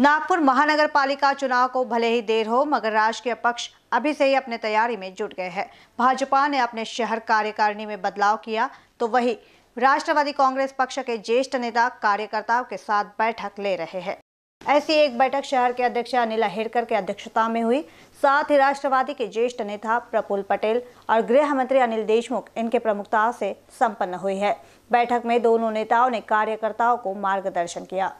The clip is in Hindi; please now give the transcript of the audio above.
नागपुर महानगर पालिका चुनाव को भले ही देर हो मगर राजकीय पक्ष अभी से ही अपने तैयारी में जुट गए हैं भाजपा ने अपने शहर कार्यकारिणी में बदलाव किया तो वही राष्ट्रवादी कांग्रेस पक्ष के ज्येष्ठ नेता कार्यकर्ताओं के साथ बैठक ले रहे हैं ऐसी एक बैठक शहर के अध्यक्ष अनिल अहिरकर के अध्यक्षता में हुई साथ ही राष्ट्रवादी के ज्येष्ठ नेता प्रफुल पटेल और गृह मंत्री अनिल देशमुख इनके प्रमुखता से संपन्न हुई है बैठक में दोनों नेताओं ने कार्यकर्ताओं को मार्गदर्शन किया